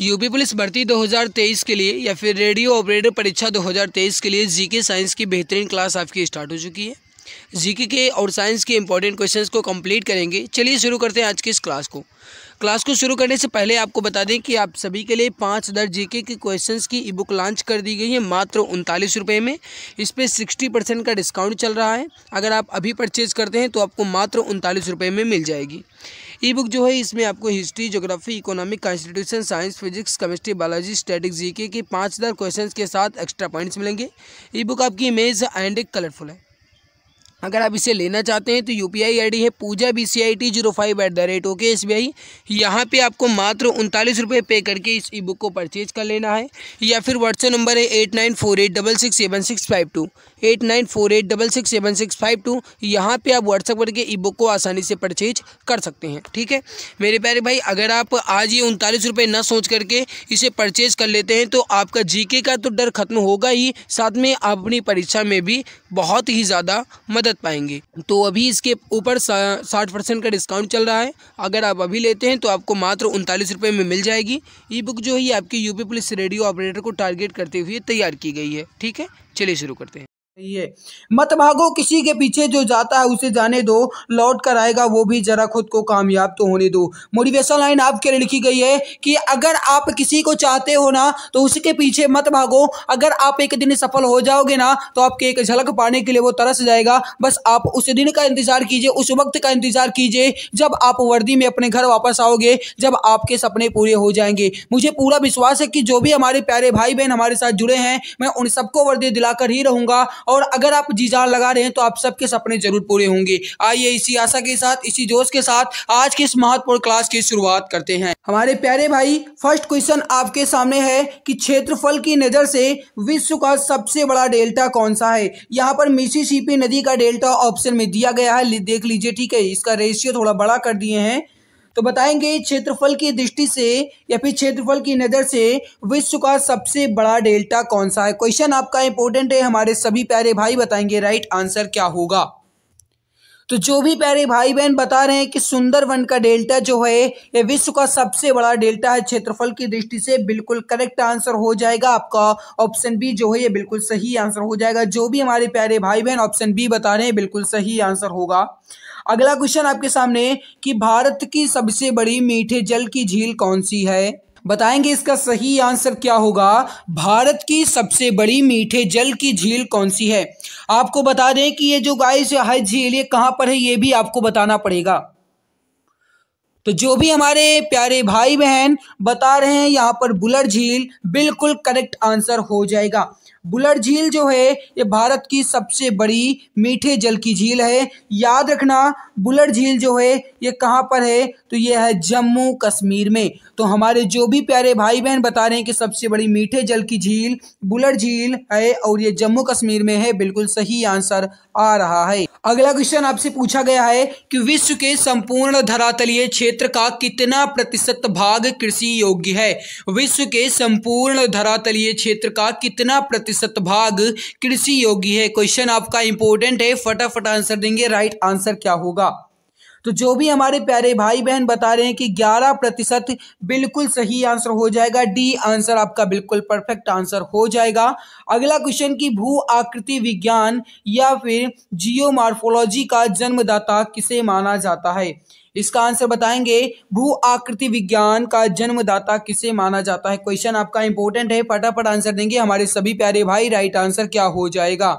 UP police भर्ती 2023 के लिए या फिर रेडियो ऑपरेटर परीक्षा 2023 के लिए जीके साइंस की बेहतरीन क्लास आपकी स्टार्ट हो चुकी है जीके के और साइंस के इंपॉर्टेंट क्वेश्चंस को कंप्लीट करेंगे चलिए शुरू करते हैं आज की इस क्लास को क्लास को शुरू करने से पहले आपको बता दें कि आप सभी के लिए पाँच हज़ार जी के क्वेश्चन की ई बुक लॉन्च कर दी गई है मात्र उनतालीस रुपये में इस पर सिक्सटी परसेंट का डिस्काउंट चल रहा है अगर आप अभी परचेज़ करते हैं तो आपको मात्र उनतालीस रुपये में मिल जाएगी ई बुक जो है इसमें आपको history geography economic constitution science physics chemistry biology static GK के पाँच हज़ार क्वेश्चन के साथ एक्स्ट्रा पॉइंट्स मिलेंगे ई बुक आपकी इमेज एंड कलरफुल है अगर आप इसे लेना चाहते हैं तो U P I I D है Pooja B C I T zero five at the rate okay S B I यहाँ पर आपको मात्र उनतालीस रुपये पे करके इस ई बुक को परचेज कर लेना है या फिर व्हाट्सएप नंबर है eight nine four eight double six seven six five two eight nine four eight double six seven six five two यहाँ पर आप व्हाट्सअप करके ई बुक को आसानी से परचेज कर सकते हैं ठीक है मेरे प्यारे भाई अगर आप आज ये उनतालीस रुपये न सोच करके इसे परचेज कर लेते हैं तो आपका जीके का तो डर खत्म होगा ही साथ में आप अपनी परीक्षा में भी बहुत ही ज़्यादा मदद पाएंगे तो अभी इसके ऊपर साठ परसेंट का डिस्काउंट चल रहा है अगर आप अभी लेते हैं तो आपको मात्र उनतालीस रुपये में मिल जाएगी ई बुक जो है आपकी यूपी पुलिस रेडियो ऑपरेटर को टारगेट करते हुए तैयार की गई है ठीक है चलिए शुरू करते हैं ये मत भागो किसी के पीछे जो जाता है उसे जाने दो लौट कर आएगा वो भी जरा खुद को कामयाब तो होने दो मोटिवेशन लाइन आपके लिए लिखी गई है कि अगर आप किसी को चाहते हो ना तो उसके पीछे मत भागो अगर आप एक दिन सफल हो जाओगे ना तो आपके एक झलक पाने के लिए वो तरस जाएगा बस आप उस दिन का इंतजार कीजिए उस वक्त का इंतजार कीजिए जब आप वर्दी में अपने घर वापस आओगे जब आपके सपने पूरे हो जाएंगे मुझे पूरा विश्वास है कि जो भी हमारे प्यारे भाई बहन हमारे साथ जुड़े हैं मैं उन सबको वर्दी दिलाकर ही रहूंगा और अगर आप जी जान लगा रहे हैं तो आप सबके सपने जरूर पूरे होंगे आइए इसी आशा के साथ इसी जोश के साथ आज के इस महत्वपूर्ण क्लास की शुरुआत करते हैं हमारे प्यारे भाई फर्स्ट क्वेश्चन आपके सामने है कि क्षेत्रफल की नज़र से विश्व का सबसे बड़ा डेल्टा कौन सा है यहाँ पर मिसिसिपी नदी का डेल्टा ऑप्शन में दिया गया है देख लीजिए ठीक है इसका रेशियो थोड़ा बड़ा कर दिए हैं तो बताएंगे क्षेत्रफल की दृष्टि से या फिर क्षेत्रफल की नज़र से विश्व का सबसे बड़ा डेल्टा कौन सा है क्वेश्चन आपका इंपॉर्टेंट है हमारे सभी प्यारे भाई बताएंगे राइट आंसर क्या होगा तो जो भी प्यारे भाई बहन बता रहे हैं कि सुंदरवन का डेल्टा जो है ये विश्व का सबसे बड़ा डेल्टा है क्षेत्रफल की दृष्टि से बिल्कुल करेक्ट आंसर हो जाएगा आपका ऑप्शन बी जो है ये बिल्कुल सही आंसर हो जाएगा जो भी हमारे प्यारे भाई बहन ऑप्शन बी बता रहे हैं बिल्कुल सही आंसर होगा अगला क्वेश्चन आपके सामने कि भारत की सबसे बड़ी मीठे जल की झील कौन सी है बताएंगे इसका सही आंसर क्या होगा भारत की सबसे बड़ी मीठे जल की झील कौन सी है आपको बता दें कि ये जो गाइस है झील ये कहाँ पर है ये भी आपको बताना पड़ेगा तो जो भी हमारे प्यारे भाई बहन बता रहे हैं यहाँ पर बुलर झील बिल्कुल करेक्ट आंसर हो जाएगा बुलर झील जो है ये भारत की सबसे बड़ी मीठे जल की झील है याद रखना बुलर झील जो है ये कहाँ पर है तो ये है जम्मू कश्मीर में तो हमारे जो भी प्यारे भाई बहन बता रहे हैं कि सबसे बड़ी मीठे जल की झील बुलर झील है और ये जम्मू कश्मीर में है बिल्कुल सही आंसर आ रहा है अगला क्वेश्चन आपसे पूछा गया है कि विश्व के संपूर्ण धरातलीय क्षेत्र का कितना प्रतिशत भाग कृषि योग्य है विश्व के संपूर्ण धरातलीय क्षेत्र का कितना प्रतिशत भाग कृषि योगी है क्वेश्चन आपका इंपॉर्टेंट है फटाफट आंसर देंगे राइट आंसर क्या होगा तो जो भी हमारे प्यारे भाई बहन बता रहे हैं कि ग्यारह प्रतिशत बिल्कुल सही आंसर हो जाएगा डी आंसर आपका बिल्कुल परफेक्ट आंसर हो जाएगा अगला क्वेश्चन की भू आकृति विज्ञान या फिर जियोमार्फोलॉजी का जन्मदाता किसे माना जाता है इसका आंसर बताएंगे भू आकृति विज्ञान का जन्मदाता किसे माना जाता है क्वेश्चन आपका इंपॉर्टेंट है फटाफट आंसर देंगे हमारे सभी प्यारे भाई राइट आंसर क्या हो जाएगा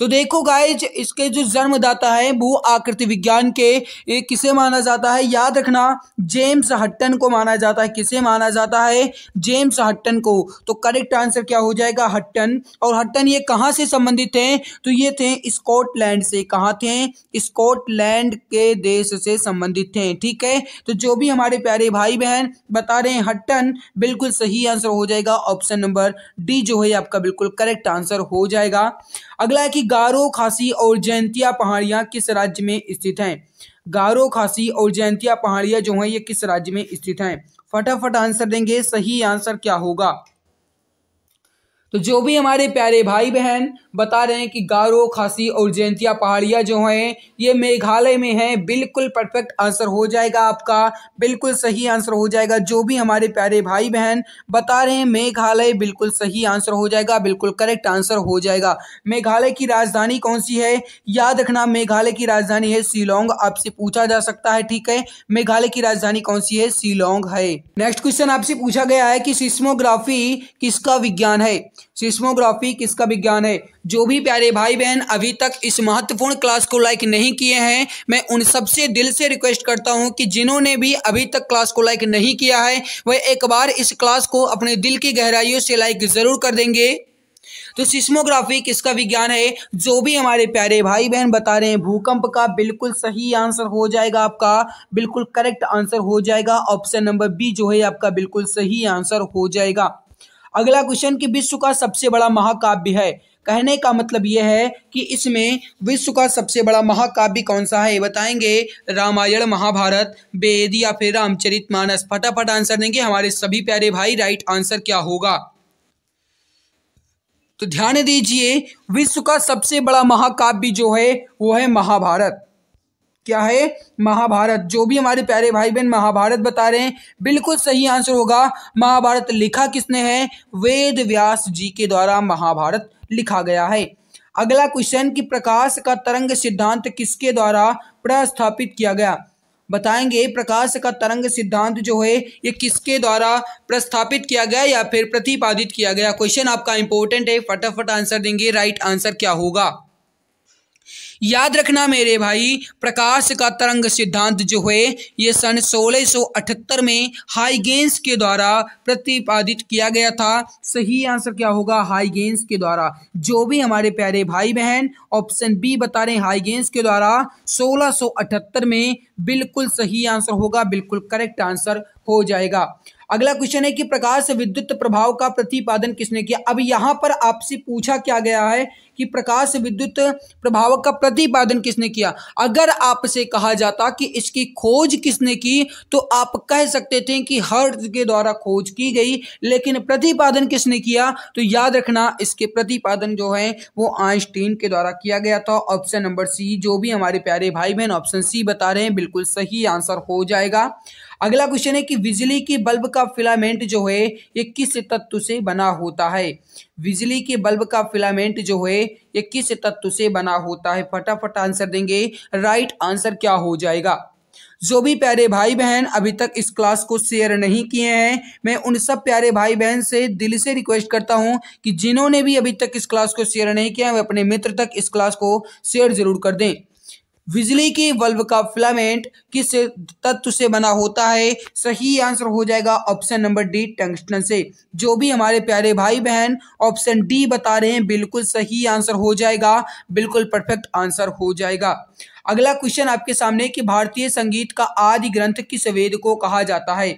तो देखो गाइज इसके जो जन्मदाता है भू आकृति विज्ञान के किसे माना जाता है याद रखना जेम्स हट्टन को माना जाता है किसे माना जाता है जेम्स हट्टन को तो करेक्ट आंसर क्या हो जाएगा हट्टन और हट्टन ये कहाँ से संबंधित हैं तो ये थे स्कॉटलैंड से कहाँ थे स्कॉटलैंड के देश से संबंधित थे ठीक है तो जो भी हमारे प्यारे भाई बहन बता रहे हैं हट्टन बिल्कुल सही आंसर हो जाएगा ऑप्शन नंबर डी जो है आपका बिल्कुल करेक्ट आंसर हो जाएगा अगला है कि गारो खासी और जयंतिया पहाड़ियाँ किस राज्य में स्थित हैं गारो खासी और जयंतिया पहाड़ियाँ जो हैं ये किस राज्य में स्थित हैं फटाफट आंसर देंगे सही आंसर क्या होगा तो जो भी हमारे प्यारे भाई बहन बता रहे हैं कि गारो खासी और जयंतिया पहाड़िया जो हैं ये मेघालय में हैं बिल्कुल परफेक्ट आंसर हो जाएगा आपका बिल्कुल सही आंसर हो जाएगा जो भी हमारे प्यारे भाई बहन बता रहे हैं मेघालय बिल्कुल सही आंसर हो जाएगा बिल्कुल करेक्ट आंसर हो जाएगा मेघालय की राजधानी कौन सी है याद रखना मेघालय की राजधानी है शिलोंग आपसे पूछा जा सकता है ठीक है मेघालय की राजधानी कौन सी है शिलोंग है नेक्स्ट क्वेश्चन आपसे पूछा गया है कि सिस्मोग्राफी किसका विज्ञान है सिस्मोग्राफी किसका विज्ञान है जो भी प्यारे भाई बहन अभी तक इस महत्वपूर्ण क्लास को लाइक नहीं किए हैं मैं उन सबसे दिल से रिक्वेस्ट करता हूं कि जिन्होंने भी अभी तक क्लास को लाइक नहीं किया है वह एक बार इस क्लास को अपने दिल की गहराइयों से लाइक ज़रूर कर देंगे तो सिस्मोग्राफी किसका विज्ञान है जो भी हमारे प्यारे भाई बहन बता रहे हैं भूकंप का बिल्कुल सही आंसर हो जाएगा आपका बिल्कुल करेक्ट आंसर हो जाएगा ऑप्शन नंबर बी जो है आपका बिल्कुल सही आंसर हो जाएगा अगला क्वेश्चन कि विश्व का सबसे बड़ा महाकाव्य है कहने का मतलब यह है कि इसमें विश्व का सबसे बड़ा महाकाव्य कौन सा है बताएंगे रामायण महाभारत वेद या फिर रामचरित मानस फटाफट आंसर देंगे हमारे सभी प्यारे भाई राइट आंसर क्या होगा तो ध्यान दीजिए विश्व का सबसे बड़ा महाकाव्य जो है वो है महाभारत क्या है महाभारत जो भी हमारे प्यारे भाई बहन महाभारत बता रहे हैं बिल्कुल सही आंसर होगा महाभारत लिखा किसने है वेद व्यास जी के द्वारा महाभारत लिखा गया है अगला क्वेश्चन कि प्रकाश का तरंग सिद्धांत किसके द्वारा प्रस्थापित किया गया बताएंगे प्रकाश का तरंग सिद्धांत जो है ये किसके द्वारा प्रस्थापित किया गया या फिर प्रतिपादित किया गया क्वेश्चन आपका इंपॉर्टेंट है फटाफट आंसर देंगे राइट आंसर क्या होगा याद रखना मेरे भाई प्रकाश का तरंग सिद्धांत जो है ये सन 1678 में हाइगेंस के द्वारा प्रतिपादित किया गया था सही आंसर क्या होगा हाइगेंस के द्वारा जो भी हमारे प्यारे भाई बहन ऑप्शन बी बता रहे हाइगेंस के द्वारा 1678 में बिल्कुल सही आंसर होगा बिल्कुल करेक्ट आंसर हो जाएगा अगला क्वेश्चन है कि प्रकाश विद्युत प्रभाव का प्रतिपादन किसने किया अब यहाँ पर आपसे पूछा क्या गया है कि प्रकाश विद्युत प्रभाव का प्रतिपादन किसने किया अगर आपसे कहा जाता कि इसकी खोज किसने की तो आप कह सकते थे कि हर्ट के द्वारा खोज की गई लेकिन प्रतिपादन किसने किया तो याद रखना इसके प्रतिपादन जो है वो आइंस्टीन के द्वारा किया गया था ऑप्शन नंबर सी जो भी हमारे प्यारे भाई बहन ऑप्शन सी बता रहे हैं बिल्कुल सही आंसर हो जाएगा अगला क्वेश्चन है कि बिजली के बल्ब का फिलामेंट जो है ये किस तत्व से बना होता है बिजली के बल्ब का फिलामेंट जो है ये किस तत्व से बना होता है फटाफट आंसर देंगे राइट आंसर क्या हो जाएगा जो भी प्यारे भाई बहन अभी तक इस क्लास को शेयर नहीं किए हैं मैं उन सब प्यारे भाई बहन से दिल से रिक्वेस्ट करता हूं कि जिन्होंने भी अभी तक इस क्लास को शेयर नहीं किया है वे अपने मित्र तक इस क्लास को शेयर जरूर कर दें बिजली के बल्ब का फिलामेंट किस तत्व से बना होता है सही आंसर हो जाएगा ऑप्शन नंबर डी टंगस्टन से जो भी हमारे प्यारे भाई बहन ऑप्शन डी बता रहे हैं बिल्कुल सही आंसर हो जाएगा बिल्कुल परफेक्ट आंसर हो जाएगा अगला क्वेश्चन आपके सामने कि भारतीय संगीत का आदि ग्रंथ किस वेद को कहा जाता है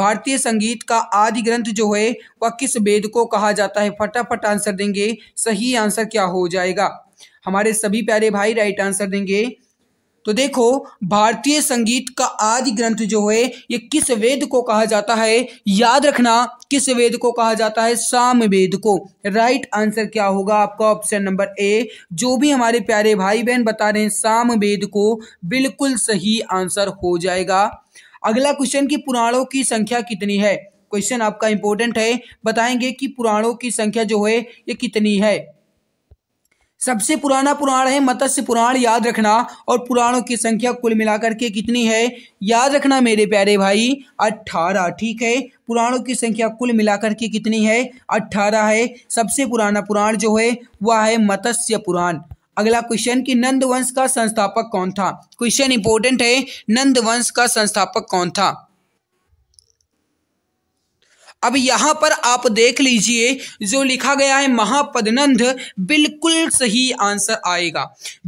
भारतीय संगीत का आदि ग्रंथ जो है वह किस वेद को कहा जाता है फटाफट आंसर देंगे सही आंसर क्या हो जाएगा हमारे सभी प्यारे भाई राइट आंसर देंगे तो देखो भारतीय संगीत का आदि ग्रंथ जो है ये किस वेद को कहा जाता है याद रखना किस वेद को कहा जाता है साम वेद को राइट आंसर क्या होगा आपका ऑप्शन नंबर ए जो भी हमारे प्यारे भाई बहन बता रहे हैं साम वेद को बिल्कुल सही आंसर हो जाएगा अगला क्वेश्चन की पुराणों की संख्या कितनी है क्वेश्चन आपका इंपॉर्टेंट है बताएंगे कि पुराणों की संख्या जो है ये कितनी है सबसे पुराना पुराण है मत्स्य पुराण याद रखना और पुराणों की संख्या कुल मिलाकर के कितनी है याद रखना मेरे प्यारे भाई अट्ठारह ठीक है पुराणों की संख्या कुल मिलाकर के कितनी है अट्ठारह है सबसे पुराना पुराण जो है वह है मत्स्य पुराण अगला क्वेश्चन कि नंद वंश का संस्थापक कौन था क्वेश्चन इंपॉर्टेंट है नंद वंश का संस्थापक कौन था अब यहाँ पर आप देख लीजिए जो लिखा गया है महापदनंद बिल्कुल सही आंसर आएगा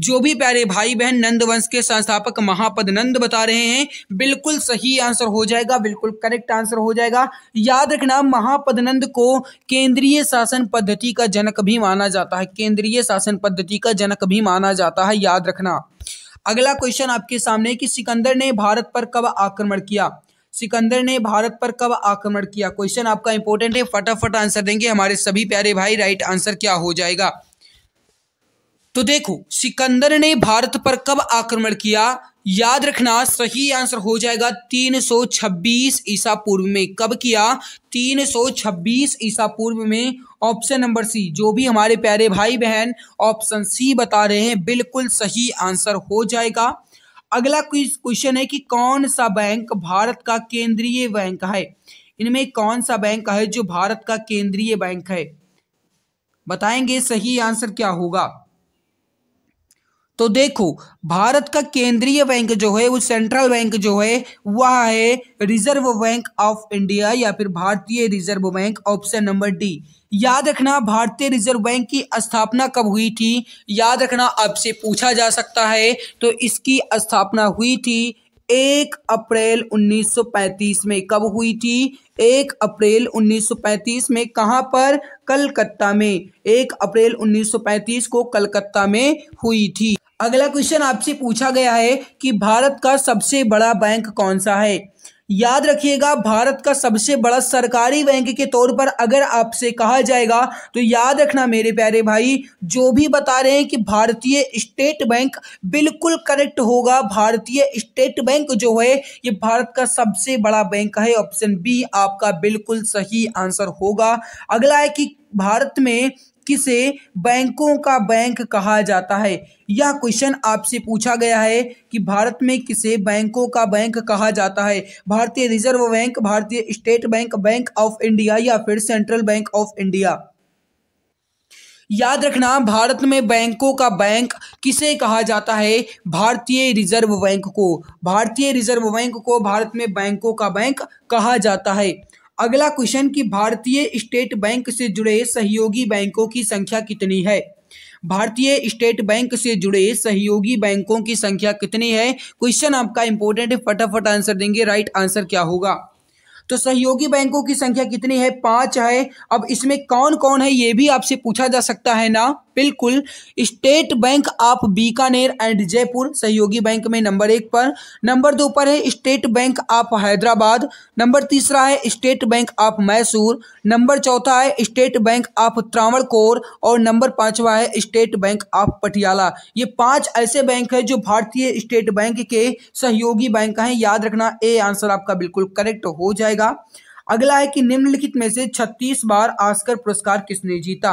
जो भी प्यारे भाई बहन नंद वंश के संस्थापक महापदनंद बता रहे हैं बिल्कुल सही आंसर हो जाएगा बिल्कुल करेक्ट आंसर हो जाएगा याद रखना महापदनंद को केंद्रीय शासन पद्धति का जनक भी माना जाता है केंद्रीय शासन पद्धति का जनक भी माना जाता है याद रखना अगला क्वेश्चन आपके सामने कि सिकंदर ने भारत पर कब आक्रमण किया सिकंदर ने भारत पर कब आक्रमण किया क्वेश्चन आपका इंपॉर्टेंट है फटाफट आंसर देंगे हमारे सभी प्यारे भाई राइट आंसर क्या हो जाएगा तो देखो सिकंदर ने भारत पर कब आक्रमण किया याद रखना सही आंसर हो जाएगा 326 ईसा पूर्व में कब किया 326 ईसा पूर्व में ऑप्शन नंबर सी जो भी हमारे प्यारे भाई बहन ऑप्शन सी बता रहे हैं बिल्कुल सही आंसर हो जाएगा अगला क्वेश्चन है कि कौन सा बैंक भारत का केंद्रीय बैंक है इनमें कौन सा बैंक है जो भारत का केंद्रीय बैंक है बताएंगे सही आंसर क्या होगा तो देखो भारत का केंद्रीय बैंक जो है वो सेंट्रल बैंक जो है वह है रिजर्व बैंक ऑफ इंडिया या फिर भारतीय reserve bank option number D याद रखना भारतीय रिजर्व बैंक की स्थापना कब हुई थी याद रखना आपसे पूछा जा सकता है तो इसकी स्थापना हुई थी एक अप्रैल 1935 में कब हुई थी एक अप्रैल 1935 में कहाँ पर कलकत्ता में एक अप्रैल 1935 को कलकत्ता में हुई थी अगला क्वेश्चन आपसे पूछा गया है कि भारत का सबसे बड़ा बैंक कौन सा है याद रखिएगा भारत का सबसे बड़ा सरकारी बैंक के तौर पर अगर आपसे कहा जाएगा तो याद रखना मेरे प्यारे भाई जो भी बता रहे हैं कि भारतीय स्टेट बैंक बिल्कुल करेक्ट होगा भारतीय स्टेट बैंक जो है ये भारत का सबसे बड़ा बैंक है ऑप्शन बी आपका बिल्कुल सही आंसर होगा अगला है कि भारत में किसे बैंकों का बैंक कहा जाता है यह क्वेश्चन आपसे पूछा गया है कि भारत में किसे बैंकों का बैंक कहा जाता है भारतीय रिजर्व बैंक भारतीय state bank bank of India या फिर सेंट्रल बैंक ऑफ इंडिया याद रखना भारत में बैंकों का बैंक किसे कहा जाता है भारतीय रिजर्व बैंक को भारतीय रिजर्व बैंक को भारत में बैंकों का बैंक कहा जाता है अगला क्वेश्चन कि भारतीय स्टेट बैंक से जुड़े सहयोगी बैंकों की संख्या कितनी है भारतीय स्टेट बैंक से जुड़े सहयोगी बैंकों की संख्या कितनी है क्वेश्चन आपका इंपॉर्टेंट है फटाफट आंसर देंगे राइट आंसर क्या होगा तो सहयोगी बैंकों की संख्या कितनी है पांच है अब इसमें कौन कौन है ये भी आपसे पूछा जा सकता है ना बिल्कुल state bank of Bikaner and Jaipur सहयोगी बैंक में नंबर एक पर नंबर दो पर है state bank of Hyderabad number तीसरा है state bank of Mysore number चौथा है स्टेट बैंक ऑफ त्रावणकोर और नंबर पांचवा है स्टेट बैंक ऑफ पटियाला ये पांच ऐसे बैंक है जो भारतीय स्टेट बैंक के सहयोगी बैंक हैं याद रखना ए आंसर आपका बिल्कुल करेक्ट हो जाएगा अगला है कि निम्नलिखित में से 36 बार आस्कर पुरस्कार किसने जीता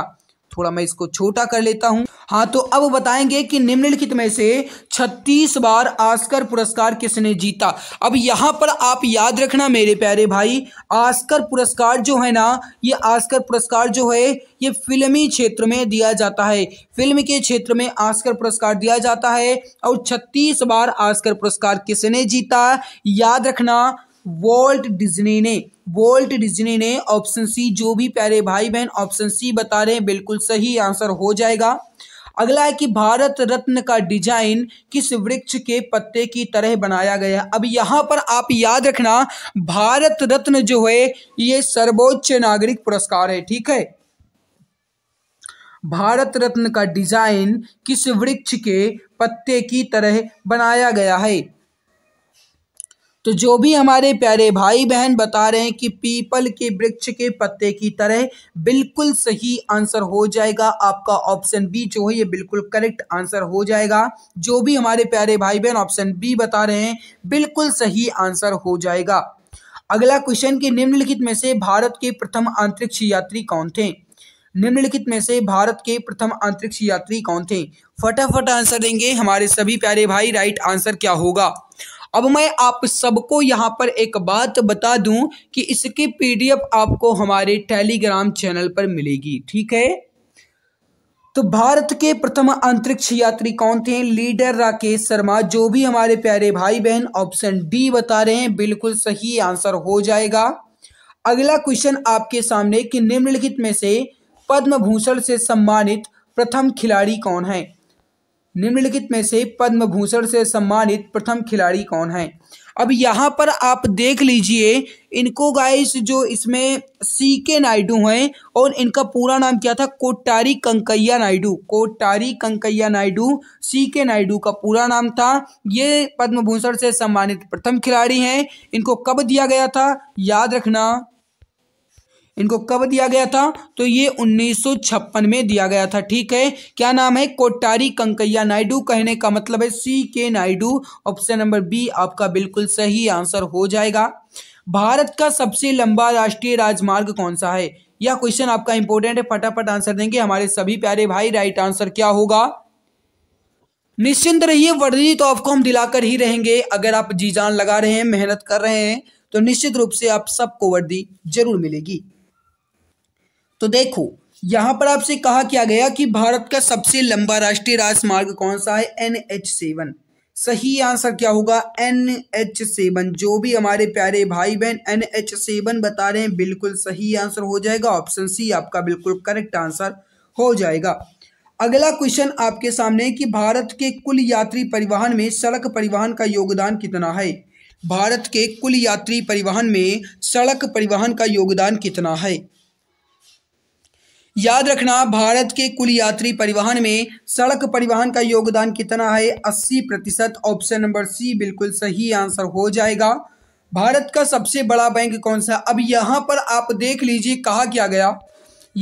थोड़ा मैं इसको छोटा कर लेता हूं हाँ तो अब बताएंगे कि निम्नलिखित में से 36 बार आस्कर पुरस्कार किसने जीता अब यहां पर आप याद रखना मेरे प्यारे भाई आस्कर पुरस्कार जो है ना ये आस्कर पुरस्कार जो है ये फिल्मी क्षेत्र में दिया जाता है फिल्म के क्षेत्र में आस्कर पुरस्कार दिया जाता है और छत्तीस बार आस्कर पुरस्कार किसने जीता याद रखना वॉल्ट डिज्नी ने वोल्ट डिजनी ने ऑप्शन सी जो भी प्यारे भाई बहन ऑप्शन सी बता रहे हैं बिल्कुल सही आंसर हो जाएगा अगला है कि भारत रत्न का डिजाइन किस वृक्ष के पत्ते की तरह बनाया गया अब यहाँ पर आप याद रखना भारत रत्न जो है ये सर्वोच्च नागरिक पुरस्कार है ठीक है भारत रत्न का डिजाइन किस वृक्ष के पत्ते की तरह बनाया गया है तो जो भी हमारे प्यारे भाई बहन बता रहे हैं कि पीपल के वृक्ष के पत्ते की तरह बिल्कुल सही आंसर हो जाएगा आपका ऑप्शन बी जो है ये बिल्कुल करेक्ट आंसर हो जाएगा जो भी हमारे प्यारे भाई बहन ऑप्शन बी बता रहे हैं बिल्कुल सही आंसर हो जाएगा अगला क्वेश्चन कि निम्नलिखित में से भारत के प्रथम अंतरिक्ष यात्री कौन थे निम्नलिखित में से भारत के प्रथम अंतरिक्ष यात्री कौन थे फटाफट आंसर देंगे हमारे सभी प्यारे भाई राइट आंसर क्या होगा अब मैं आप सबको यहाँ पर एक बात बता दूं कि इसकी पीडीएफ आपको हमारे टेलीग्राम चैनल पर मिलेगी ठीक है तो भारत के प्रथम अंतरिक्ष यात्री कौन थे लीडर राकेश शर्मा जो भी हमारे प्यारे भाई बहन ऑप्शन डी बता रहे हैं बिल्कुल सही आंसर हो जाएगा अगला क्वेश्चन आपके सामने कि निम्नलिखित में से पद्म भूषण से सम्मानित प्रथम खिलाड़ी कौन है निम्नलिखित में से पद्म भूषण से सम्मानित प्रथम खिलाड़ी कौन है अब यहाँ पर आप देख लीजिए इनको गाइस जो इसमें सी के नायडू हैं और इनका पूरा नाम क्या था कोटारी कंकैया नायडू कोटारी कंकैया नायडू सी के नायडू का पूरा नाम था ये पद्म भूषण से सम्मानित प्रथम खिलाड़ी हैं इनको कब दिया गया था याद रखना इनको कब दिया गया था तो ये 1956 में दिया गया था ठीक है क्या नाम है कोटारी कंकैया नायडू कहने का मतलब है सी के नायडू ऑप्शन नंबर बी आपका बिल्कुल सही आंसर हो जाएगा भारत का सबसे लंबा राष्ट्रीय राजमार्ग कौन सा है यह क्वेश्चन आपका इंपॉर्टेंट है फटाफट आंसर देंगे हमारे सभी प्यारे भाई राइट आंसर क्या होगा निश्चिंत रहिए वर्दी तो आपको हम दिलाकर ही रहेंगे अगर आप जी जान लगा रहे हैं मेहनत कर रहे हैं तो निश्चित रूप से आप सबको वर्दी जरूर मिलेगी तो देखो यहाँ पर आपसे कहा क्या गया कि भारत का सबसे लंबा राष्ट्रीय राजमार्ग कौन सा है एन एच सेवन सही आंसर क्या होगा एन एच सेवन जो भी हमारे प्यारे भाई बहन एन एच सेवन बता रहे हैं बिल्कुल सही आंसर हो जाएगा ऑप्शन सी आपका बिल्कुल करेक्ट आंसर हो जाएगा अगला क्वेश्चन आपके सामने है कि भारत के कुल यात्री परिवहन में सड़क परिवहन का योगदान कितना है भारत के कुल यात्री परिवहन में सड़क परिवहन का योगदान कितना है याद रखना भारत के कुल यात्री परिवहन में सड़क परिवहन का योगदान कितना है 80 प्रतिशत ऑप्शन नंबर सी बिल्कुल सही आंसर हो जाएगा भारत का सबसे बड़ा बैंक कौन सा अब यहाँ पर आप देख लीजिए कहा क्या गया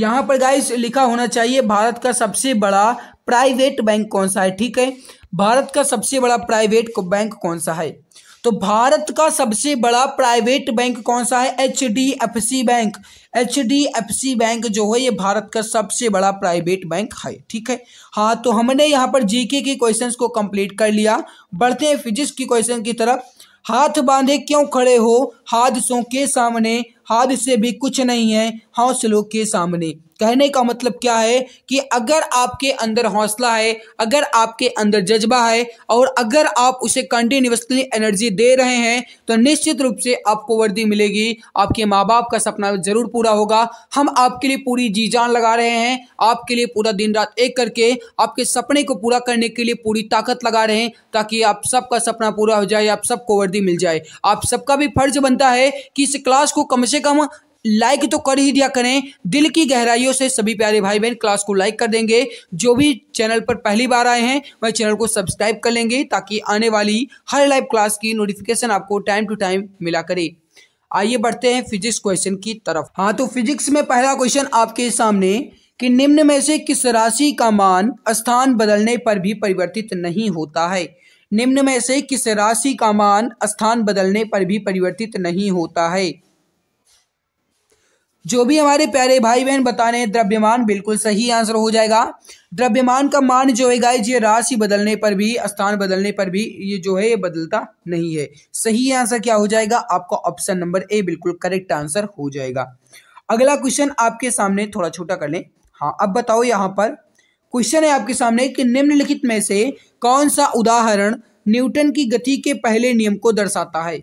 यहाँ पर गाइस लिखा होना चाहिए भारत का सबसे बड़ा प्राइवेट बैंक कौन सा है ठीक है भारत का सबसे बड़ा प्राइवेट बैंक कौन सा है तो भारत का सबसे बड़ा प्राइवेट बैंक कौन सा है H D F C bank H D F C bank जो है ये भारत का सबसे बड़ा प्राइवेट बैंक है ठीक है हाँ तो हमने यहाँ पर जीके के क्वेश्चन को कंप्लीट कर लिया बढ़ते हैं फिजिक्स की क्वेश्चन की तरफ हाथ बांधे क्यों खड़े हो हादसों के सामने हाथ से भी कुछ नहीं है हौसलों के सामने कहने का मतलब क्या है कि अगर आपके अंदर हौसला है अगर आपके अंदर जज्बा है और अगर आप उसे कंटिन्यूसली एनर्जी दे रहे हैं तो निश्चित रूप से आपको वर्दी मिलेगी आपके माँ बाप का सपना ज़रूर पूरा होगा हम आपके लिए पूरी जी जान लगा रहे हैं आपके लिए पूरा दिन रात एक करके आपके सपने को पूरा करने के लिए पूरी ताकत लगा रहे हैं ताकि आप सबका सपना पूरा हो जाए आप सबको वर्दी मिल जाए आप सबका भी फर्ज बनता है कि इस क्लास को कम से से कम लाइक तो कर ही दिया करें दिल की गहराइयों से सभी प्यारे भाई बहन क्लास को लाइक कर देंगे जो भी चैनल पर पहली बार आए हैं वह चैनल को सब्सक्राइब कर लेंगे ताकि आने वाली हर लाइव क्लास की नोटिफिकेशन आपको टाइम टू टाइम मिला करे आइए बढ़ते हैं फिजिक्स क्वेश्चन की तरफ हाँ तो फिजिक्स में पहला क्वेश्चन आपके सामने कि निम्न में से किस राशि का मान स्थान बदलने पर भी परिवर्तित नहीं होता है निम्न में से किस राशि का मान स्थान बदलने पर भी परिवर्तित नहीं होता है जो भी हमारे प्यारे भाई बहन बता रहे हैं द्रव्यमान बिल्कुल सही आंसर हो जाएगा द्रव्यमान का मान जो है गाइज ये राशि बदलने पर भी स्थान बदलने पर भी ये जो है ये बदलता नहीं है सही आंसर क्या हो जाएगा आपका ऑप्शन नंबर ए बिल्कुल करेक्ट आंसर हो जाएगा अगला क्वेश्चन आपके सामने थोड़ा छोटा कर लें हाँ अब बताओ यहाँ पर क्वेश्चन है आपके सामने कि निम्नलिखित में से कौन सा उदाहरण न्यूटन की गति के पहले नियम को दर्शाता है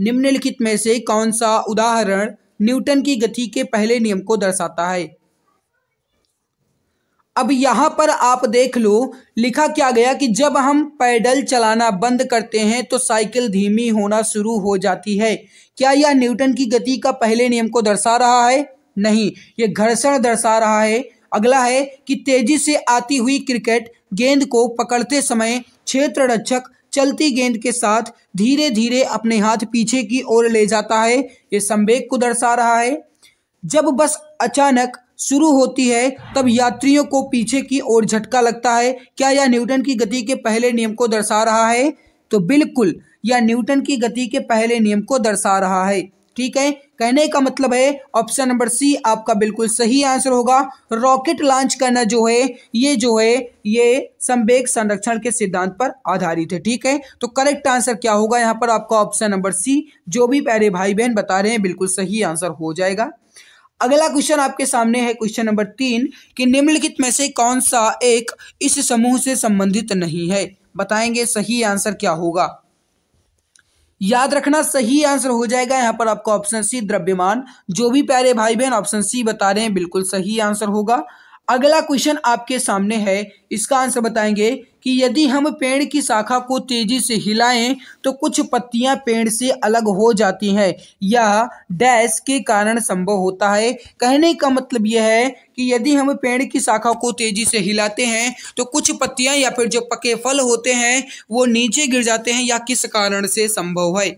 निम्नलिखित में से कौन सा उदाहरण न्यूटन की गति के पहले नियम को दर्शाता है अब यहां पर आप देख लो लिखा क्या गया कि जब हम पैडल चलाना बंद करते हैं तो साइकिल धीमी होना शुरू हो जाती है क्या यह न्यूटन की गति का पहले नियम को दर्शा रहा है नहीं यह घर्षण दर्शा रहा है अगला है कि तेजी से आती हुई क्रिकेट गेंद को पकड़ते समय क्षेत्र रक्षक चलती गेंद के साथ धीरे धीरे अपने हाथ पीछे की ओर ले जाता है ये संवेग को दर्शा रहा है जब बस अचानक शुरू होती है तब यात्रियों को पीछे की ओर झटका लगता है क्या यह न्यूटन की गति के पहले नियम को दर्शा रहा है तो बिल्कुल यह न्यूटन की गति के पहले नियम को दर्शा रहा है ठीक है कहने का मतलब है ऑप्शन नंबर सी आपका बिल्कुल सही आंसर होगा रॉकेट लॉन्च करना जो है ये जो है ये संवेग संरक्षण के सिद्धांत पर आधारित है ठीक है तो करेक्ट आंसर क्या होगा यहाँ पर आपका ऑप्शन नंबर सी जो भी प्यारे भाई बहन बता रहे हैं बिल्कुल सही आंसर हो जाएगा अगला क्वेश्चन आपके सामने है क्वेश्चन नंबर तीन कि निम्नलिखित में से कौन सा एक इस समूह से संबंधित नहीं है बताएंगे सही आंसर क्या होगा याद रखना सही आंसर हो जाएगा यहाँ पर आपका ऑप्शन सी द्रव्यमान जो भी प्यारे भाई बहन ऑप्शन सी बता रहे हैं बिल्कुल सही आंसर होगा अगला क्वेश्चन आपके सामने है इसका आंसर बताएंगे कि यदि हम पेड़ की शाखा को तेजी से हिलाएं तो कुछ पत्तियां पेड़ से अलग हो जाती हैं यह डैश के कारण संभव होता है कहने का मतलब यह है कि यदि हम पेड़ की शाखा को तेजी से हिलाते हैं तो कुछ पत्तियां या फिर जो पके फल होते हैं वो नीचे गिर जाते हैं या किस कारण से संभव है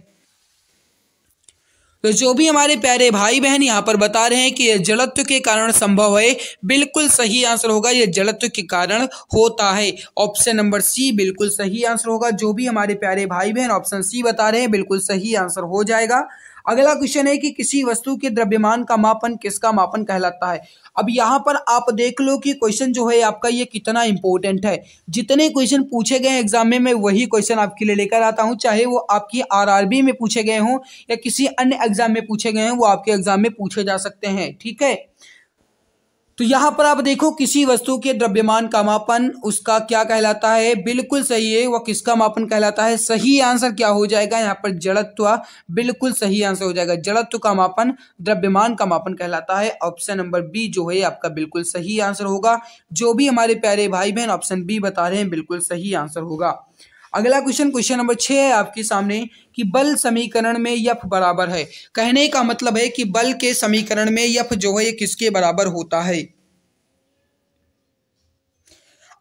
तो जो भी हमारे प्यारे भाई बहन यहाँ पर बता रहे हैं कि यह जलत्व के कारण संभव है बिल्कुल सही आंसर होगा यह जलत्व के कारण होता है ऑप्शन नंबर सी बिल्कुल सही आंसर होगा जो भी हमारे प्यारे भाई बहन ऑप्शन सी बता रहे हैं बिल्कुल सही आंसर हो जाएगा अगला क्वेश्चन है कि किसी वस्तु के द्रव्यमान का मापन किसका मापन कहलाता है अब यहाँ पर आप देख लो कि क्वेश्चन जो है आपका ये कितना इंपॉर्टेंट है जितने क्वेश्चन पूछे गए एग्जाम में मैं वही क्वेश्चन आपके लिए लेकर आता हूँ चाहे वो आपकी आरआरबी में पूछे गए हों या किसी अन्य एग्जाम में पूछे गए हों वो आपके एग्जाम में पूछे जा सकते हैं ठीक है तो यहाँ पर आप देखो किसी वस्तु के द्रव्यमान का मापन उसका क्या कहलाता है बिल्कुल सही है वह किसका मापन कहलाता है सही आंसर क्या हो जाएगा यहाँ पर जड़त्व बिल्कुल सही आंसर हो जाएगा जड़त्व का मापन द्रव्यमान का मापन कहलाता है ऑप्शन नंबर बी जो है आपका बिल्कुल सही आंसर होगा जो भी हमारे प्यारे भाई बहन ऑप्शन बी बता रहे हैं बिल्कुल सही आंसर होगा अगला क्वेश्चन क्वेश्चन नंबर छः है आपके सामने कि बल समीकरण में यफ बराबर है कहने का मतलब है कि बल के समीकरण में यफ जो है ये किसके बराबर होता है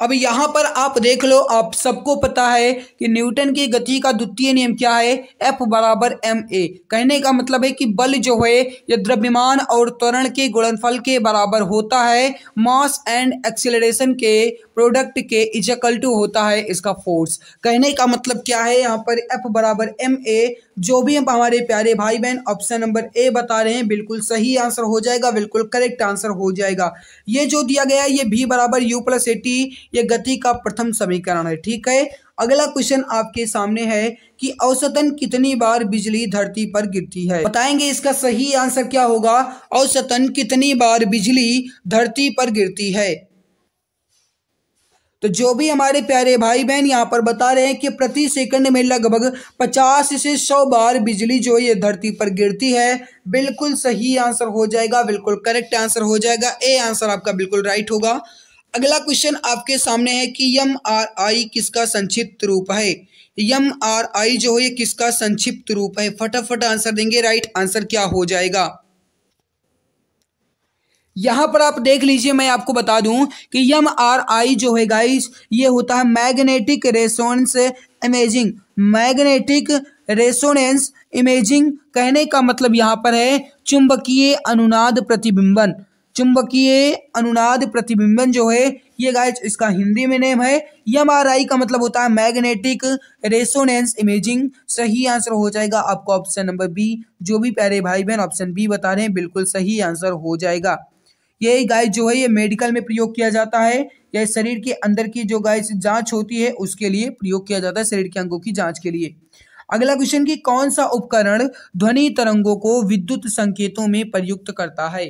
अब यहाँ पर आप देख लो आप सबको पता है कि न्यूटन की गति का द्वितीय नियम क्या है F बराबर एम ए कहने का मतलब है कि बल जो है यह द्रव्यमान और त्वरण के गुणनफल के बराबर होता है मास एंड एक्सिलेशन के प्रोडक्ट के इजकल टू होता है इसका फोर्स कहने का मतलब क्या है यहाँ पर एफ बराबर एम ए जो भी हमारे प्यारे भाई बहन ऑप्शन नंबर ए बता रहे हैं बिल्कुल सही आंसर हो जाएगा बिल्कुल करेक्ट आंसर हो जाएगा ये जो दिया गया ये भी बराबर यू प्लस ए टी ये गति का प्रथम समीकरण है ठीक है अगला क्वेश्चन आपके सामने है कि औसतन कितनी बार बिजली धरती पर गिरती है बताएंगे इसका सही आंसर क्या होगा औसतन कितनी बार बिजली धरती पर गिरती है तो जो भी हमारे प्यारे भाई बहन यहाँ पर बता रहे हैं कि प्रति सेकंड में लगभग 50 से 100 बार बिजली जो ये धरती पर गिरती है बिल्कुल सही आंसर हो जाएगा बिल्कुल करेक्ट आंसर हो जाएगा ए आंसर आपका बिल्कुल राइट होगा अगला क्वेश्चन आपके सामने है कि यम आर आई किसका संक्षिप्त रूप है यम आर आई जो है किसका संक्षिप्त रूप है फटाफट आंसर देंगे राइट आंसर क्या हो जाएगा यहाँ पर आप देख लीजिए मैं आपको बता दूं कि यम आर आई जो है गाइस ये होता है magnetic resonance imaging magnetic resonance imaging कहने का मतलब यहाँ पर है चुंबकीय अनुनाद प्रतिबिंबन चुंबकीय अनुनाद प्रतिबिंबन जो है ये गाइस इसका हिंदी में नेम है यम आर आई का मतलब होता है मैग्नेटिक रेसोनेंस इमेजिंग सही आंसर हो जाएगा आपको ऑप्शन नंबर बी जो भी प्यारे भाई बहन ऑप्शन बी बता रहे हैं बिल्कुल सही आंसर हो जाएगा यही गाय जो है ये मेडिकल में प्रयोग किया जाता है या शरीर के अंदर की जो गाय जांच होती है उसके लिए प्रयोग किया जाता है शरीर के अंगों की जांच के लिए अगला क्वेश्चन की कौन सा उपकरण ध्वनि तरंगों को विद्युत संकेतों में प्रयुक्त करता है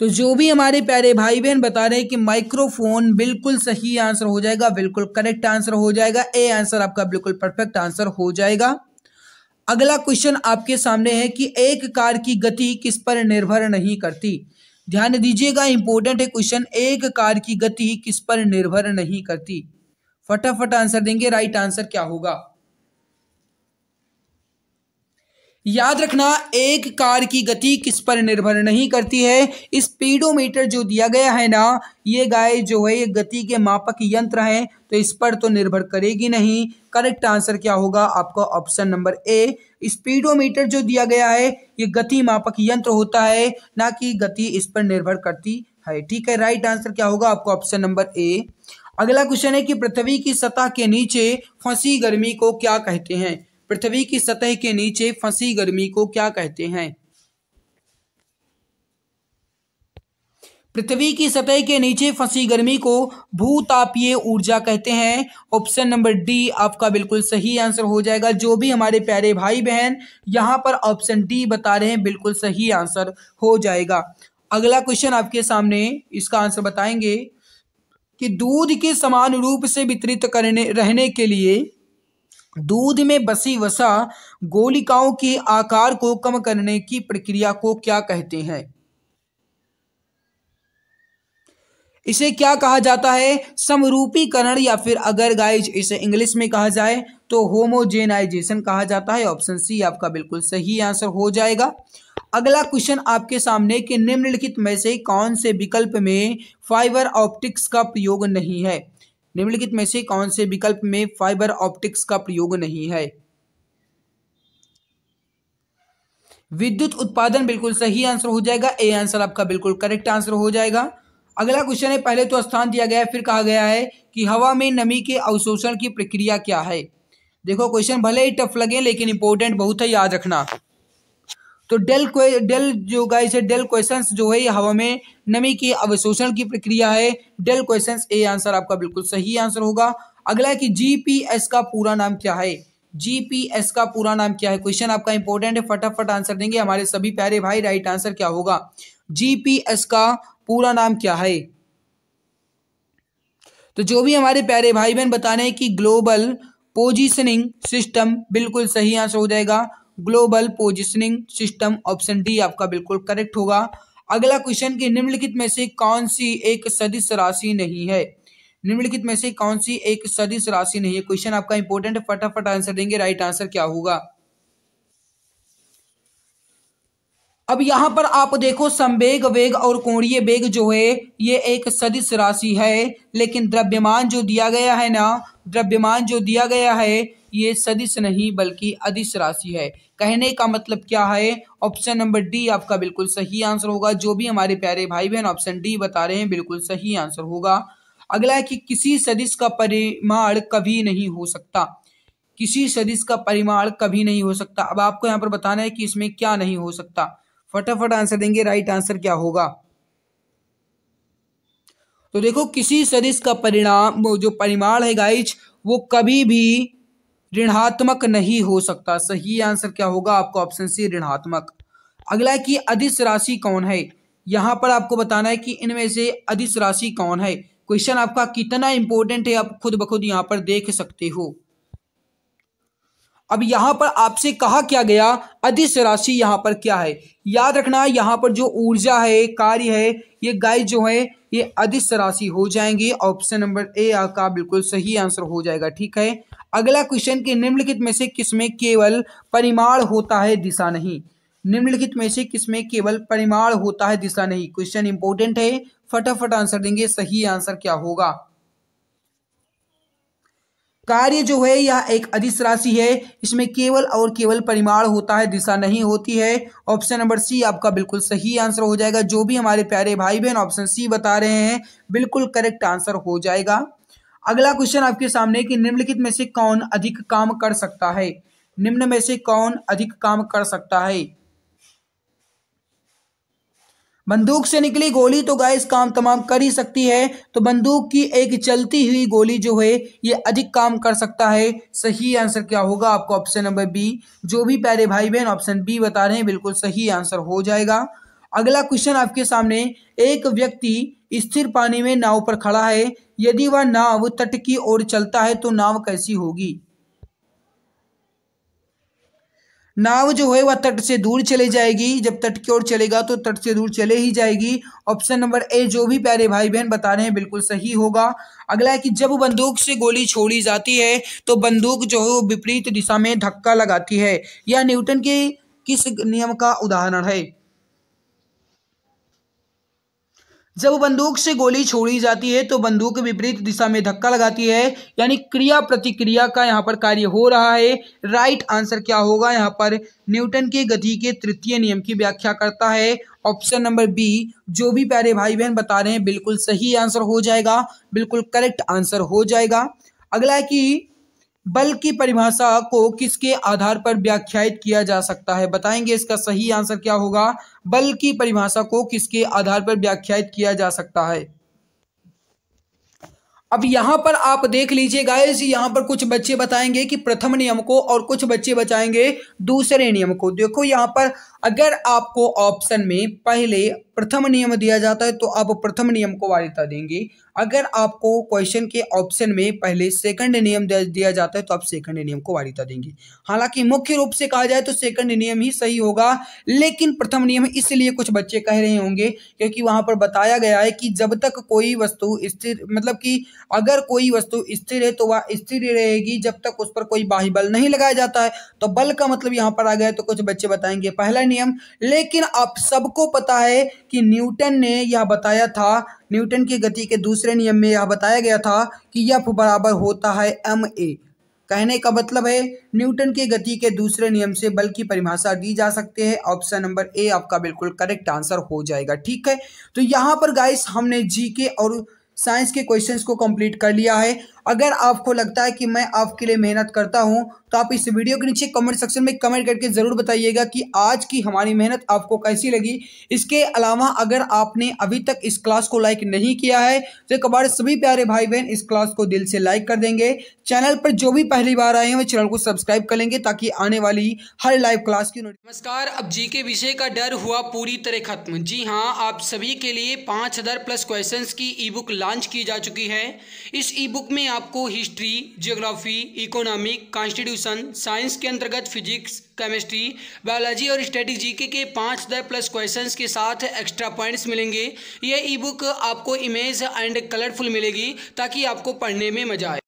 तो जो भी हमारे प्यारे भाई बहन बता रहे हैं कि माइक्रोफोन बिल्कुल सही आंसर हो जाएगा बिल्कुल करेक्ट आंसर हो जाएगा ए आंसर आपका बिल्कुल परफेक्ट आंसर हो जाएगा अगला क्वेश्चन आपके सामने है कि एक कार की गति किस पर निर्भर नहीं करती ध्यान दीजिएगा इंपॉर्टेंट है क्वेश्चन एक कार की गति किस पर निर्भर नहीं करती फटाफट आंसर देंगे राइट आंसर क्या होगा याद रखना एक कार की गति किस पर निर्भर नहीं करती है स्पीडोमीटर जो दिया गया है ना ये गाय जो है ये गति के मापक यंत्र हैं तो इस पर तो निर्भर करेगी नहीं करेक्ट आंसर क्या होगा आपका ऑप्शन नंबर ए स्पीडोमीटर जो दिया गया है ये गति मापक यंत्र होता है ना कि गति इस पर निर्भर करती है ठीक है राइट आंसर क्या होगा आपका ऑप्शन नंबर ए अगला क्वेश्चन है कि पृथ्वी की सतह के नीचे फंसी गर्मी को क्या कहते हैं पृथ्वी की सतह के नीचे फंसी गर्मी को क्या कहते हैं पृथ्वी की सतह के नीचे फंसी गर्मी को भूतापीय ऊर्जा कहते हैं ऑप्शन नंबर डी आपका बिल्कुल सही आंसर हो जाएगा जो भी हमारे प्यारे भाई बहन यहां पर ऑप्शन डी बता रहे हैं बिल्कुल सही आंसर हो जाएगा अगला क्वेश्चन आपके सामने इसका आंसर बताएंगे कि दूध के समान रूप से वितरित करने रहने के लिए दूध में बसी वसा गोलिकाओं के आकार को कम करने की प्रक्रिया को क्या कहते हैं इसे क्या कहा जाता है समरूपीकरण या फिर अगर गाइज इसे इंग्लिश में कहा जाए तो होमोजेनाइजेशन कहा जाता है ऑप्शन सी आपका बिल्कुल सही आंसर हो जाएगा अगला क्वेश्चन आपके सामने कि निम्नलिखित में से कौन से विकल्प में फाइबर ऑप्टिक्स का प्रयोग नहीं है निम्नलिखित में से कौन से विकल्प में फाइबर ऑप्टिक्स का प्रयोग नहीं है विद्युत उत्पादन बिल्कुल सही आंसर हो जाएगा ए आंसर आपका बिल्कुल करेक्ट आंसर हो जाएगा अगला क्वेश्चन है पहले तो स्थान दिया गया है फिर कहा गया है कि हवा में नमी के अवशोषण की प्रक्रिया क्या है देखो क्वेश्चन भले ही टफ लगे लेकिन इंपॉर्टेंट बहुत है याद रखना तो डेल क्वे डेल जो गाइस है डेल क्वेश्चन जो है हवा में नमी की अवशोषण की प्रक्रिया है डेल क्वेश्चन ए आंसर आपका बिल्कुल सही आंसर होगा अगला है कि जीपीएस का पूरा नाम क्या है जीपीएस का पूरा नाम क्या है क्वेश्चन आपका इंपॉर्टेंट है फटाफट आंसर देंगे हमारे सभी प्यारे भाई राइट आंसर क्या होगा जीपीएस का पूरा नाम क्या है तो जो भी हमारे प्यारे भाई बहन बताने कि ग्लोबल पोजीशनिंग सिस्टम बिल्कुल सही आंसर हो जाएगा global positioning system option D आपका बिल्कुल करेक्ट होगा अगला क्वेश्चन कि निम्नलिखित में से कौन सी एक सदिश राशि नहीं है निम्नलिखित में से कौन सी एक सदिश राशि नहीं है क्वेश्चन आपका इंपॉर्टेंट है फटाफट आंसर देंगे राइट आंसर क्या होगा अब यहां पर आप देखो संवेग वेग और कोणीय वेग जो है ये एक सदिश राशि है लेकिन द्रव्यमान जो दिया गया है ना द्रव्यमान जो दिया गया है ये सदिश नहीं बल्कि अधिस राशि है कहने का मतलब क्या है ऑप्शन नंबर डी आपका बिल्कुल सही आंसर होगा जो भी हमारे प्यारे भाई बहन ऑप्शन डी बता रहे हैं बिल्कुल सही आंसर होगा अगला है कि किसी सदिश का परिमाण कभी नहीं हो सकता किसी सदिश का परिमाण कभी नहीं हो सकता अब आपको यहाँ पर बताना है कि इसमें क्या नहीं हो सकता फटाफट आंसर देंगे राइट आंसर क्या होगा तो देखो किसी सदिश का परिणाम जो परिमाण है गाइज वो कभी भी ऋणात्मक नहीं हो सकता सही आंसर क्या होगा आपका ऑप्शन सी ऋणात्मक अगला है कि अधिस राशि कौन है यहाँ पर आपको बताना है कि इनमें से अधिस राशि कौन है क्वेश्चन आपका कितना इंपॉर्टेंट है आप खुद ब खुद यहाँ पर देख सकते हो अब यहाँ पर आपसे कहा क्या गया अधिस राशि यहाँ पर क्या है याद रखना यहाँ पर जो ऊर्जा है कार्य है ये गाय जो है ये अधिश राशि हो जाएंगी ऑप्शन नंबर ए आपका बिल्कुल सही आंसर हो जाएगा ठीक है अगला क्वेश्चन कि निम्नलिखित में से किसमें केवल परिमाण होता है दिशा नहीं निम्नलिखित में से किसमें केवल परिमाण होता है दिशा नहीं क्वेश्चन इंपॉर्टेंट है फटाफट आंसर देंगे सही आंसर क्या होगा कार्य जो है यह एक अदिश राशि है इसमें केवल और केवल परिमाण होता है दिशा नहीं होती है ऑप्शन नंबर सी आपका बिल्कुल सही आंसर हो जाएगा जो भी हमारे प्यारे भाई बहन ऑप्शन सी बता रहे हैं बिल्कुल करेक्ट आंसर हो जाएगा अगला क्वेश्चन आपके सामने कि निम्नलिखित में से कौन अधिक काम कर सकता है निम्न में से कौन अधिक काम कर सकता है बंदूक से निकली गोली तो गाइस काम तमाम कर ही सकती है तो बंदूक की एक चलती हुई गोली जो है ये अधिक काम कर सकता है सही आंसर क्या होगा आपको ऑप्शन नंबर बी जो भी प्यारे भाई बहन ऑप्शन बी बता रहे हैं बिल्कुल सही आंसर हो जाएगा अगला क्वेश्चन आपके सामने एक व्यक्ति स्थिर पानी में नाव पर खड़ा है यदि वह नाव तट की ओर चलता है तो नाव कैसी होगी नाव जो है वह तट से दूर चले जाएगी जब तट की ओर चलेगा तो तट से दूर चले ही जाएगी ऑप्शन नंबर ए जो भी प्यारे भाई बहन बता रहे हैं बिल्कुल सही होगा अगला है कि जब बंदूक से गोली छोड़ी जाती है तो बंदूक जो है वो विपरीत दिशा में धक्का लगाती है यह न्यूटन के किस नियम का उदाहरण है जब बंदूक से गोली छोड़ी जाती है तो बंदूक विपरीत दिशा में धक्का लगाती है यानी क्रिया प्रतिक्रिया का यहाँ पर कार्य हो रहा है राइट आंसर क्या होगा यहाँ पर न्यूटन के गति के तृतीय नियम की व्याख्या करता है ऑप्शन नंबर बी जो भी प्यारे भाई बहन बता रहे हैं बिल्कुल सही आंसर हो जाएगा बिल्कुल करेक्ट आंसर हो जाएगा अगला है कि बल की परिभाषा को किसके आधार पर व्याख्यात किया जा सकता है बताएंगे इसका सही आंसर क्या होगा बल की परिभाषा को किसके आधार पर व्याख्यात किया जा सकता है अब यहां पर आप देख लीजिए गाइस यहां पर कुछ बच्चे बताएंगे कि प्रथम नियम को और कुछ बच्चे बचाएंगे दूसरे नियम को देखो यहां पर अगर आपको ऑप्शन में पहले प्रथम नियम दिया जाता है तो आप प्रथम नियम को वारिता देंगे अगर आपको क्वेश्चन के ऑप्शन में पहले सेकंड नियम दिया जाता है तो आप सेकंड नियम को वारिता देंगे हालांकि मुख्य रूप से कहा जाए तो सेकंड नियम ही सही होगा लेकिन प्रथम नियम इसलिए कुछ बच्चे कह रहे होंगे क्योंकि वहां पर बताया गया है कि जब तक कोई वस्तु स्थिर मतलब कि अगर कोई वस्तु स्थिर है तो वह स्थिर रहेगी जब तक उस पर कोई बाह्य बल नहीं लगाया जाता है तो बल का मतलब यहाँ पर आ गया तो कुछ बच्चे बताएंगे पहला नियम लेकिन आप सबको पता है कि न्यूटन ने यह बताया था न्यूटन की गति के दूसरे नियम में यह बताया गया था कि यफ बराबर होता है एम ए कहने का मतलब है न्यूटन की गति के दूसरे नियम से बल की परिभाषा दी जा सकती है ऑप्शन नंबर ए आपका बिल्कुल करेक्ट आंसर हो जाएगा ठीक है तो यहाँ पर गाइस हमने जी के और साइंस के क्वेश्चंस को कंप्लीट कर लिया है अगर आपको लगता है कि मैं आपके लिए मेहनत करता हूँ तो आप इस वीडियो के नीचे कमेंट सेक्शन में कमेंट करके ज़रूर बताइएगा कि आज की हमारी मेहनत आपको कैसी लगी इसके अलावा अगर आपने अभी तक इस क्लास को लाइक नहीं किया है तो एक बार सभी प्यारे भाई बहन इस क्लास को दिल से लाइक कर देंगे चैनल पर जो भी पहली बार आए हैं वो चैनल को सब्सक्राइब कर लेंगे ताकि आने वाली हर लाइव क्लास की नमस्कार अब जी के विषय का डर हुआ पूरी तरह खत्म जी हाँ आप सभी के लिए पाँच प्लस क्वेश्चन की ई बुक लॉन्च की जा चुकी है इस ई बुक में आप आपको history geography economic constitution science के अंतर्गत फिजिक्स केमिस्ट्री बायोलॉजी और स्टैटिक जीके के पाँच दस प्लस क्वेश्चंस के साथ एक्स्ट्रा पॉइंट्स मिलेंगे यह ई बुक आपको इमेज एंड कलरफुल मिलेगी ताकि आपको पढ़ने में मजा आए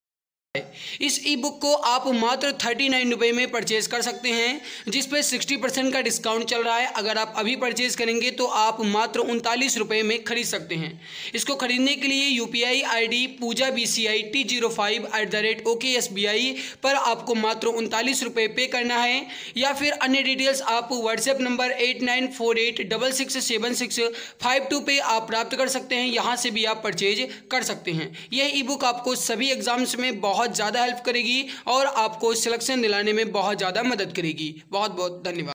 इस ई बुक को आप मात्र थर्टी नाइन रुपये में परचेज कर सकते हैं जिस पर सिक्सटी परसेंट का डिस्काउंट चल रहा है अगर आप अभी परचेज करेंगे तो आप मात्र उनतालीस रुपये में खरीद सकते हैं इसको खरीदने के लिए U P I I D Pooja B C I T zero five at the rate okay S B I पर आपको मात्र उनतालीस रुपये पे करना है या फिर अन्य डिटेल्स आप WhatsApp number eight nine four eight double six seven six five two पे आप प्राप्त कर सकते हैं यहाँ से भी आप परचेज कर सकते हैं यह ई बुक आपको सभी एग्जाम्स में बहुत बहुत ज़्यादा हेल्प करेगी और आपको सिलेक्शन दिलाने में बहुत ज़्यादा मदद करेगी बहुत बहुत धन्यवाद